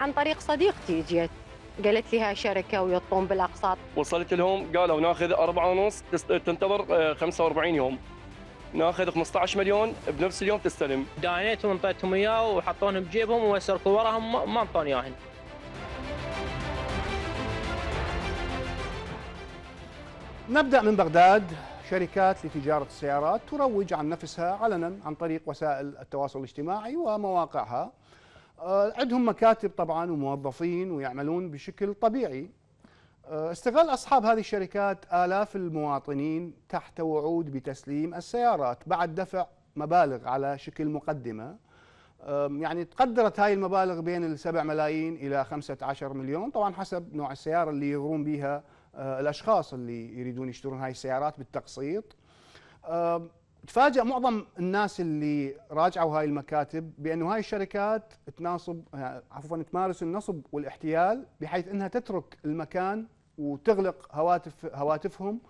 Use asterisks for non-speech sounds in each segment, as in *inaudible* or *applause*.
عن طريق صديقتي جيت قالت لي هاي شركه ويطون بالاقساط وصلت لهم قالوا ناخذ أربعة ونص تنتظر 45 آه، يوم ناخذ 15 مليون بنفس اليوم تستلم دانيت وانطيتهم اياه وحطونهم بجيبهم وسرقوا وراهم ما انطوني اياهن نبدا من بغداد شركات لتجارة السيارات تروج عن نفسها علنا عن طريق وسائل التواصل الاجتماعي ومواقعها آه، عندهم مكاتب طبعا وموظفين ويعملون بشكل طبيعي آه، استغل أصحاب هذه الشركات آلاف المواطنين تحت وعود بتسليم السيارات بعد دفع مبالغ على شكل مقدمة يعني تقدرت هاي المبالغ بين ال7 ملايين إلى 15 مليون طبعا حسب نوع السيارة اللي يغرون بها آه، الأشخاص اللي يريدون يشترون هاي السيارات بالتقسيط تفاجئ معظم الناس اللي راجعوا هاي المكاتب بانه هاي الشركات تناصب آه، عفوا تمارس النصب والاحتيال بحيث انها تترك المكان وتغلق هواتف هواتفهم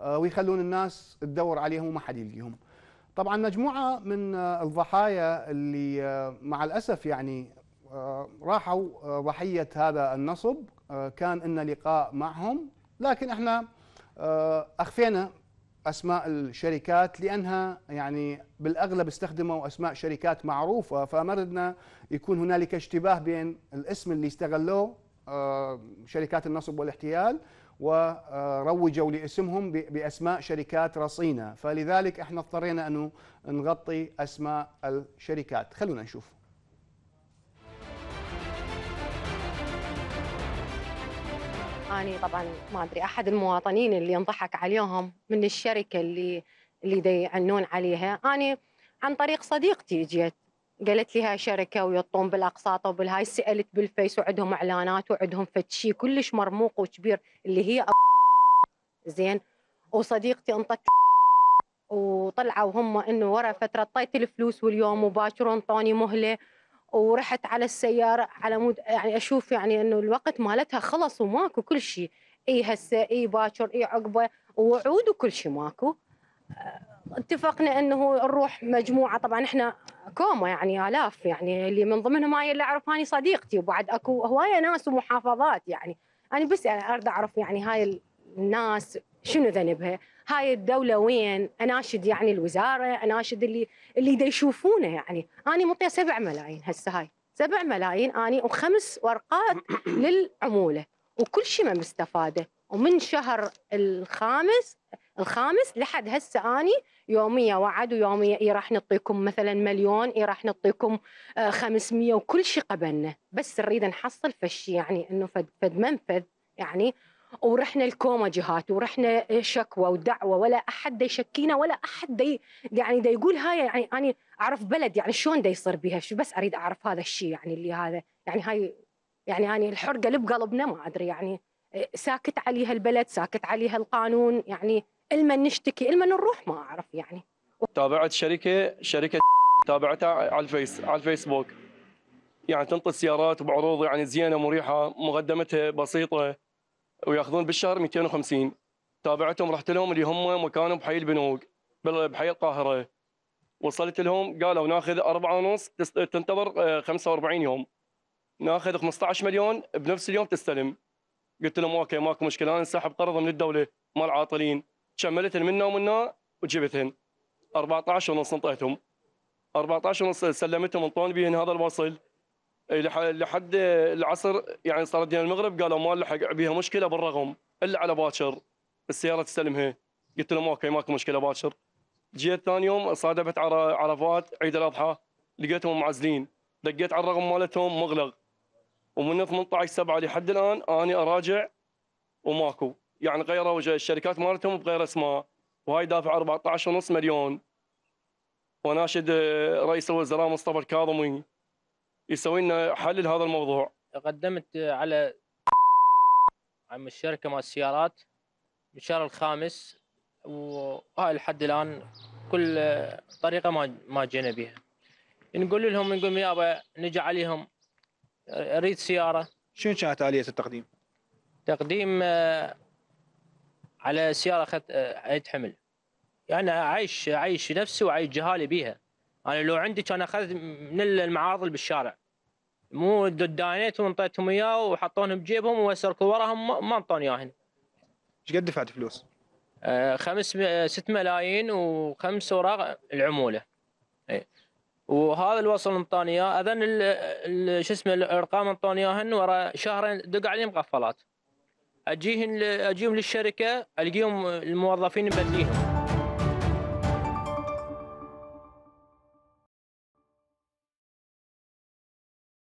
آه، ويخلون الناس تدور عليهم وما حد يلقيهم. طبعا مجموعه من آه، الضحايا اللي مع الاسف يعني راحوا ضحيه هذا النصب كان لنا لقاء معهم لكن احنا اخفينا اسماء الشركات لانها يعني بالاغلب استخدموا اسماء شركات معروفه فما ردنا يكون هنالك اشتباه بين الاسم اللي استغلوه آه، شركات النصب والاحتيال وروجوا لاسمهم باسماء شركات رصينه فلذلك احنا اضطرينا انه نغطي اسماء الشركات خلونا نشوف اني طبعا ما ادري احد المواطنين اللي انضحك عليهم من الشركه اللي اللي يعنون عليها اني عن طريق صديقتي جيت قالت لي هاي شركه ويطون بالاقساط وبالهاي سالت بالفيس وعندهم اعلانات وعندهم فد شيء كلش مرموق وكبير اللي هي زين وصديقتي انطت وطلعوا هم انه ورا فتره طيت الفلوس واليوم وباكر انطوني مهله ورحت على السياره على مود يعني اشوف يعني انه الوقت مالتها خلص وماكو كل شيء اي هسه اي باكر اي عقبه ووعود وكل شيء ماكو آه، اتفقنا انه نروح مجموعه طبعا احنا كوما يعني الاف يعني اللي من ضمنهم هاي اللي اعرفها صديقتي وبعد اكو هوايه ناس ومحافظات يعني انا بس يعني اريد اعرف يعني هاي الناس شنو ذنبها هاي الدولة وين أناشد يعني الوزارة أناشد اللي اللي دا يشوفونه يعني أنا مطية سبع ملايين هسه هاي سبع ملايين أني وخمس ورقات *coughs* للعمولة وكل شيء ما مستفادة ومن شهر الخامس الخامس لحد هسه اني يوميا وعد ويوميا اي راح نعطيكم مثلا مليون اي راح نعطيكم 500 آه، وكل شيء قبلنا بس نريد نحصل فشي يعني انه فد, فد منفذ يعني ورحنا لكوما جهات ورحنا شكوى ودعوه ولا احد يشكينا ولا احد دي يعني دا يقول هاي يعني انا اعرف بلد يعني شلون دا يصير بها بس اريد اعرف هذا الشيء يعني اللي هذا يعني هاي يعني انا الحرقه اللي بقلبنا ما ادري يعني إيه، ساكت عليها البلد ساكت عليها القانون يعني المن نشتكي المن نروح ما اعرف يعني تابعت شركه شركه تابعتها على الفيس على الفيسبوك يعني تنطي السيارات بعروض يعني زينه مريحه مقدمتها بسيطه وياخذون بالشهر 250 تابعتهم رحت لهم اللي هم مكانهم بحي البنوك بحي القاهره وصلت لهم قالوا ناخذ أربعة ونص تنتظر 45 آه، يوم ناخذ 15 مليون بنفس اليوم تستلم قلت لهم اوكي ماكو مشكله انا انسحب قرض من الدوله مال عاطلين كملت منا ومنا وجبتهن 14 ونص انطيتهم 14 ونص سلمتهم انطوني بهن هذا الوصل لحد العصر يعني صارت دين المغرب قالوا ما لحق بيها مشكله بالرغم الا على باكر السياره تستلمها قلت لهم اوكي ماكو مشكله باكر جيت ثاني يوم صادفت عرفات عيد الاضحى لقيتهم معزلين دقيت على الرقم مالتهم مغلق ومن 18 7 لحد الان اني اراجع وماكو يعني غيروا الشركات مالتهم بغير اسماء وهاي دافع 14.5 مليون وناشد آه، رئيس الوزراء مصطفى الكاظمي يسوي لنا حل لهذا الموضوع قدمت على عم الشركه مال السيارات بالشهر الخامس وهاي لحد الان كل طريقه ما ما جينا بها نقول لهم نقول يابا نجي عليهم اريد سياره شنو كانت اليه التقديم؟ تقديم آه، على سياره اخذت آه، حمل يعني اعيش اعيش نفسي وعايش جهالي بيها انا لو عندي كان اخذت من المعاضل بالشارع مو دانيت وانطيتهم اياه وحطوهم بجيبهم وسركوا وراهم ما انطوني اياهن ايش قد دفعت فلوس؟ آه، خمس آه، ست ملايين وخمس اوراق العموله اي وهذا الوصل انطوني اياه اذن شو اسمه الارقام انطوني اياهن ورا شهرين دق عليهم قفلات اجيهن اجيهم للشركه القيهم الموظفين مبديهم